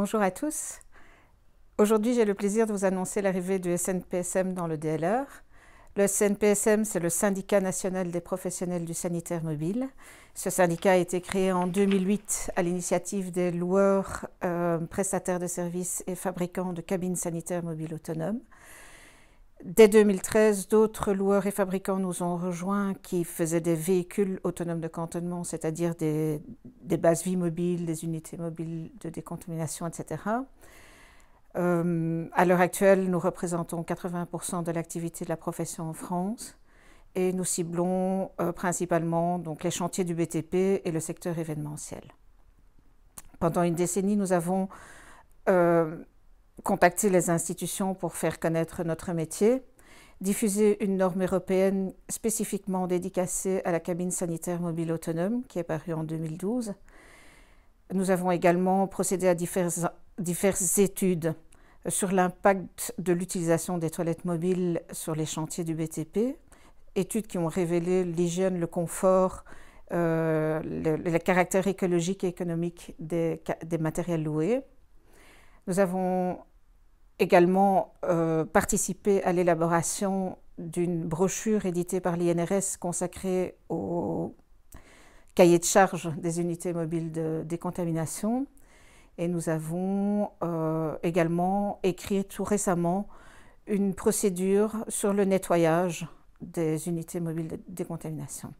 Bonjour à tous. Aujourd'hui, j'ai le plaisir de vous annoncer l'arrivée du SNPSM dans le DLR. Le SNPSM, c'est le syndicat national des professionnels du sanitaire mobile. Ce syndicat a été créé en 2008 à l'initiative des loueurs, euh, prestataires de services et fabricants de cabines sanitaires mobiles autonomes. Dès 2013, d'autres loueurs et fabricants nous ont rejoints qui faisaient des véhicules autonomes de cantonnement, c'est-à-dire des, bases vie mobiles, des unités mobiles de décontamination, etc. Euh, à l'heure actuelle, nous représentons 80% de l'activité de la profession en France et nous ciblons euh, principalement donc, les chantiers du BTP et le secteur événementiel. Pendant une décennie, nous avons euh, contacter les institutions pour faire connaître notre métier, diffuser une norme européenne spécifiquement dédicacée à la cabine sanitaire mobile autonome qui est parue en 2012. Nous avons également procédé à diverses, études sur l'impact de l'utilisation des toilettes mobiles sur les chantiers du BTP, études qui ont révélé l'hygiène, le confort, euh, le, caractère écologique et économique des matériels loués. Nous avons également euh, participé à l'élaboration d'une brochure éditée par l'INRS consacrée au cahier de charge des unités mobiles de décontamination. Et nous avons euh, également écrit tout récemment une procédure sur le nettoyage des unités mobiles de décontamination.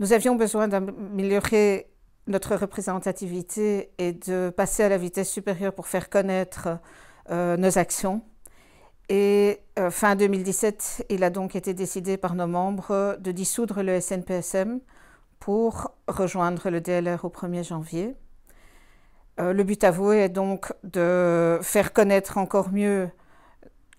Nous avions besoin d'améliorer notre représentativité est de passer à la vitesse supérieure pour faire connaître euh, nos actions. Et euh, fin 2017, il a donc été décidé par nos membres de dissoudre le SNPSM pour rejoindre le DLR au 1er janvier. Euh, le but avoué est donc de faire connaître encore mieux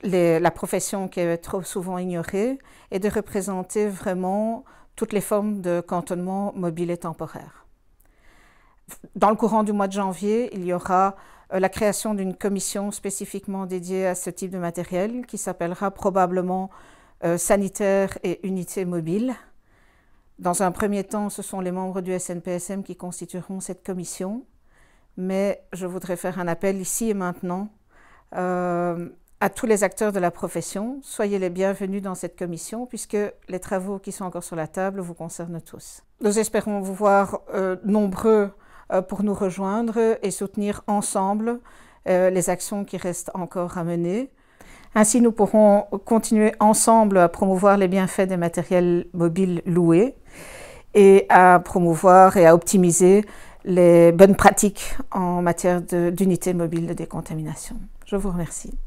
la profession qui est trop souvent ignorée et de représenter vraiment toutes les formes de cantonnement mobile et temporaire dans le courant du mois de janvier, il y aura euh, la création d'une commission spécifiquement dédiée à ce type de matériel qui s'appellera probablement euh, sanitaire et unité mobile. Dans un premier temps, ce sont les membres du SNPSM qui constitueront cette commission, mais je voudrais faire un appel ici et maintenant euh, à tous les acteurs de la profession. Soyez les bienvenus dans cette commission puisque les travaux qui sont encore sur la table vous concernent tous. Nous espérons vous voir nombreux euh, pour nous rejoindre et soutenir ensemble euh, les actions qui restent encore à mener. Ainsi, nous pourrons continuer ensemble à promouvoir les bienfaits des matériels mobiles loués et à promouvoir et à optimiser les bonnes pratiques en matière d'unités mobiles de décontamination. Je vous remercie.